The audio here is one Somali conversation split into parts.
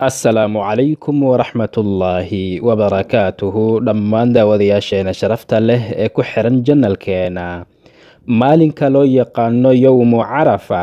assalaamu calaykum waraxmatullaahi wabarakaatuhu dhammaan daawadayaasheena sharafta leh ee ku xiran janalkeena maalinka loo yaqaano yowmu carafa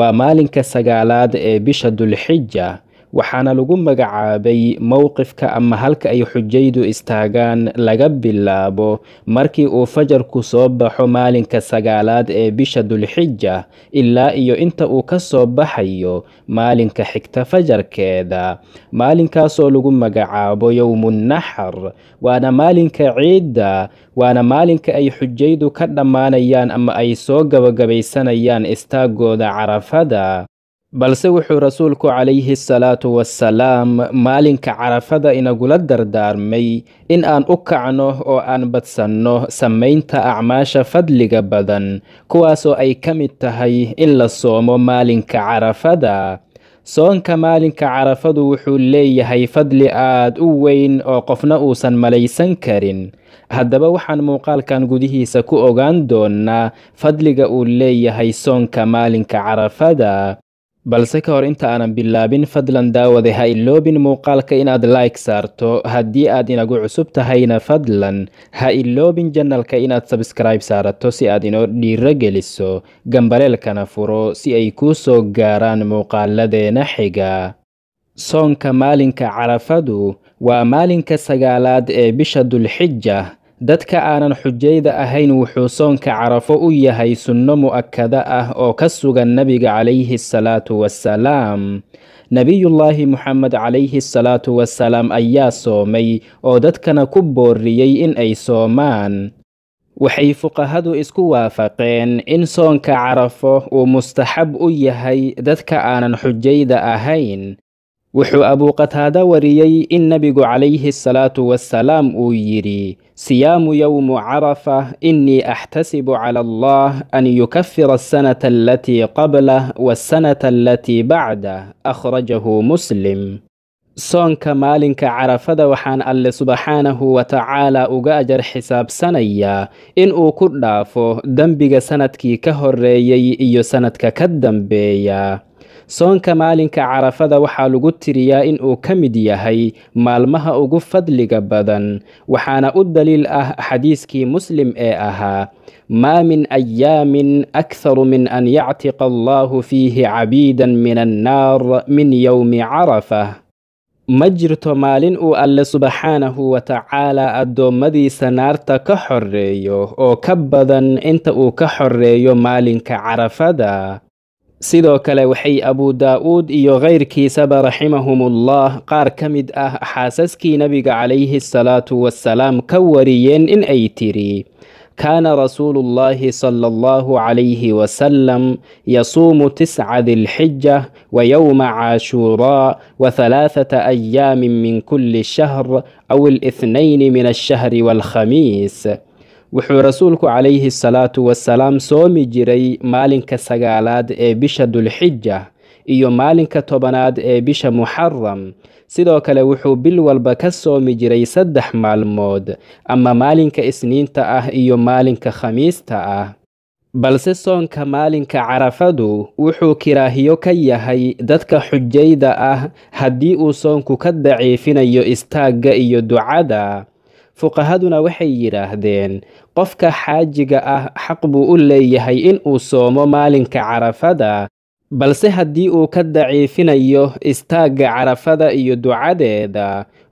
waa maalinka sagaalaad ee bisha dulxija waxaana lagu magacaabay mowqifka ama halka ay xujaydu istaagaan laga bilaabo markii uu fajarku soo baxo maalinka sagaalaad ee bisha dulxija ilaa iyo inta uu ka soo baxayo maalinka xigta fajarkeeda maalinkaasoo lagu magacaabo yowmunnaxar waana maalinka ciidda waana maalinka ay xujaydu ka dhammaanayaan ama ay soo gabagabaysanayaan istaagooda carafada balse wuxuu rasuulku calayhi salaatu wassalaam maalinka carafada inagula dardaarmay in aan u kacno oo aan badsanno samaynta acmaasha fadliga badan kuwaasoo ay ka mid tahay in la soomo maalinka carafada soonka maalinka carafadu wuxuu leeyahay fadli aad u weyn oo qofna uusan malaysan karin haddaba waxaan muuqaalkan gudihiisa ku ogaan doonnaa fadliga uu leeyahay soonka maalinka carafada balse ka hor inta aanan bilaabin fadlan daawade ha iloobin muuqaalka inaad like saarto haddii aad inagu cusub tahayna fadlan ha iloobin janalka inaad sabskribe saarato si aad inoo dhiiro geliso gambaleelkana furo si ay kuu soo gaaraan muuqaaladeena xiga soonka maalinka carafadu waa maalinka sagaalaad ee bisha dulxija dadka aanan xujayda ahayn wuxuu soonka carafo u yahay sunno mu'akada ah oo ka sugan nebiga calayhi salaatu wasalaam nebiyullaahi muxamed calayhi salaatu wasalaam ayaa soomay oo dadkana ku booriyey in ay soomaan waxay fuqahadu isku waafaqeen in soonka carafo uu mustaxab u yahay dadka aanan xujayda ahayn wuxuu abuu qataada wariyey in nebigu calayhi asalaatu wassalaam uu yidhi siyaamu yowmu carafa inii axtasibu cala allah an yukafira asanata alatii qabla waasanata alatii bacda akhrajahu muslim soonka maalinka carafada waxaan alle subxaanahu wa tacaala uga ajar xisaabsanayaa in uu ku dhaafo dembiga sanadkii ka horeeyey iyo sanadka ka dambeeya soonka maalinka carafada waxaa lagu tiriyaa in uu ka mid yahay maalmaha ugu fadliga badan waxaana u daliil ah xadiiskii muslim ee ahaa maa min ayaamin akharu min an yactiqa allaahu fiihi cabiidan min annaar min yowmi carafa ma jirto maalin uu alle subxaanahu watacaala tacaalaa addoommadiisa naarta ka xorreeyo oo ka badan inta uu ka xorreeyo maalinka carafada سيدو كلا أبو داود إيو غير كيسب رحمهم الله قار كمد أه حاسسكي نبيك عليه الصلاة والسلام كوريين إن أي تيري كان رسول الله صلى الله عليه وسلم يصوم تسعة ذي الحجة ويوم عاشوراء وثلاثة أيام من كل شهر أو الاثنين من الشهر والخميس wuxuu rasuulku calayhi salaatu wasalaam soomi jiray maalinka sagaalaad ee bisha dulxija iyo maalinka tobanaad ee bisha muxaram sidoo kale wuxuu bil walba ka soomi jiray saddex maalmood ama maalinka isniinta ah iyo maalinka khamiista ah balse soonka maalinka carafadu wuxuu kiraahiyo ka yahay dadka xujayda ah haddii uu soonku ka daciifinayo istaagga iyo ducada fuqahaduna waxay yidhaahdeen qofka xaajiga ah xaq buu u leeyahay in uu soomo maalinka carafada balse haddii uu ka daciifinayo istaagga carafada iyo ducadeeda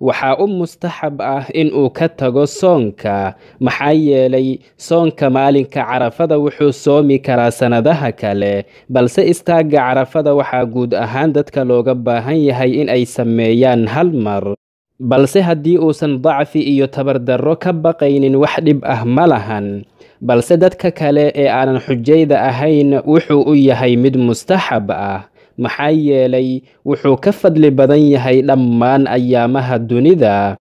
waxaa u mustaxab ah in uu ka tago soonka maxaa yeelay soonka maalinka carafada wuxuu soomi karaa sannadaha kale balse istaagga carafada waxaa guud ahaan dadka looga baahan yahay in ay sameeyaan hal mar balse haddii uusan dacfi iyo tabardarro ka baqaynin wax dhib ah ma lahan balse dadka kale ee aanan xujayda ahayn wuxuu u yahay mid mustaxab ah maxaa yeelay wuxuu ka fadli badan yahay dhammaan ayaamaha dunida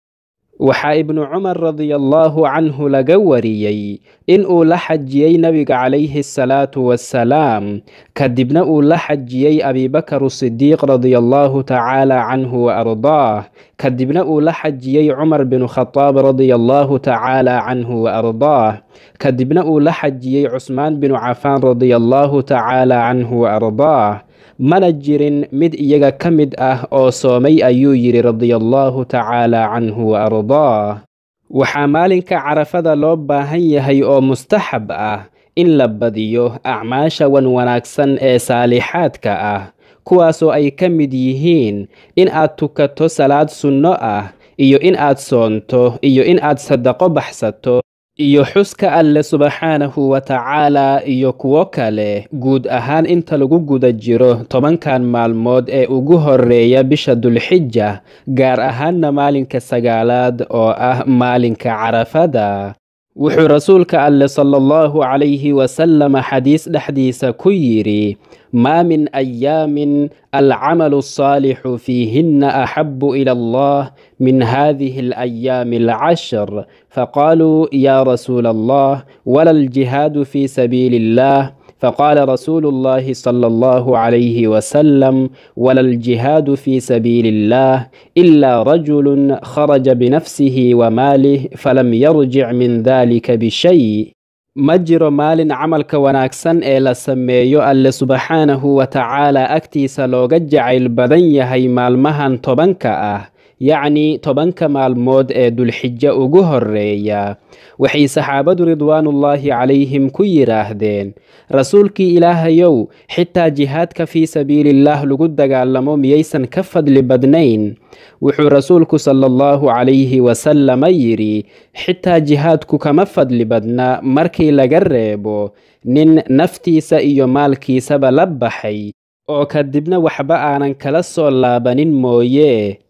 وحا ابن عمر رضي الله عنه لغوريي إن او لحجيي نبيك عليه الصلاة والسلام كد ابن او لحجيي أبي بكر الصديق رضي الله تعالى عنه وأرضاه كد ابن او لحجيي عمر بن خطاب رضي الله تعالى عنه وأرضاه كد ابن او لحجيي عثمان بن عفان رضي الله تعالى عنه وأرضاه mana jirin mid iyaga ka mid ah oo soomay ayuu yidhi radiallaahu tacaala canhu wa ardaah waxaa maalinka carafada loo baahan yahay oo mustaxab ah in la badiyo acmaasha wan wanaagsan ee saalixaadka ah kuwaasoo ay ka mid yihiin in aad tukato salaad sunno ah iyo in aad soonto iyo in aad sadaqo baxsato iyo xuska alle subxaanahu wa tacaala iyo kuwo kale guud ahaan inta lagu guda jiro tobankan maalmood ee ugu horreeya bisha dulxija gaar ahaanna maalinka sagaalaad oo ah maalinka carafada وحو رسولك الله صلى الله عليه وسلم حديث لحديث كيري ما من أيام العمل الصالح فيهن أحب إلى الله من هذه الأيام العشر فقالوا يا رسول الله ولا الجهاد في سبيل الله فقال رسول الله صلى الله عليه وسلم ولا الجهاد في سبيل الله إلا رجل خرج بنفسه وماله فلم يرجع من ذلك بشيء ma jiro maalin camalka wanaagsan ee la sameeyo alle subxaanahu wa tacaala agtiisa looga jacayl badan yahay maalmahan tobanka ah yacnii tobanka maalmood ee dulxijo ugu horreeya waxay saxaabadu ridwaanullaahi calayhim ku yidhaahdeen rasuulkii ilaahayow xitaa jihaadka fii sabiilillaah lagu dagaalamo miyaysan ka fadli badnayn wuxuu rasuulku sala allahu calayhi wasalama yidhi xitaa jihaadku kama fadli badna markii laga reebo nin naftiisa iyo maalkiisaba la baxay oo kadibna waxba aanan kala soo laabanin mooye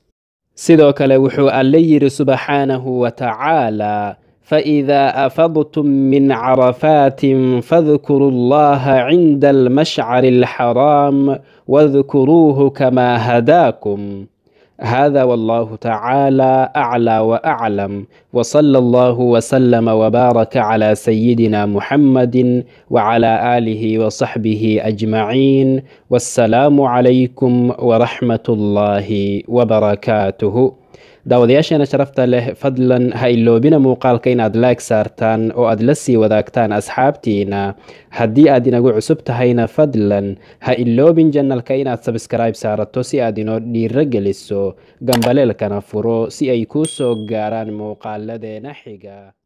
sidoo kale wuxuu alle yidhi subxaanahu wa tacaala faidaa afadtum min carafaatin fadkuruu allaha cinda almashcari alxaraam wadkuruuhu kamaa hadaakum هذا والله تعالى أعلى وأعلم وصلى الله وسلم وبارك على سيدنا محمد وعلى آله وصحبه أجمعين والسلام عليكم ورحمة الله وبركاته daawadayaasheena sharafta leh fadlan ha iloobina muuqaalka inaad laag saartaan oo aad la sii wadaagtaan asxaabtiina haddii aad inagu cusub tahayna fadlan ha iloobin janalka inaad sabskrayb saarato si aad inoo dhiiro geliso gambaleelkana furo si ay kuu soo gaaraan muuqaaladeena xiga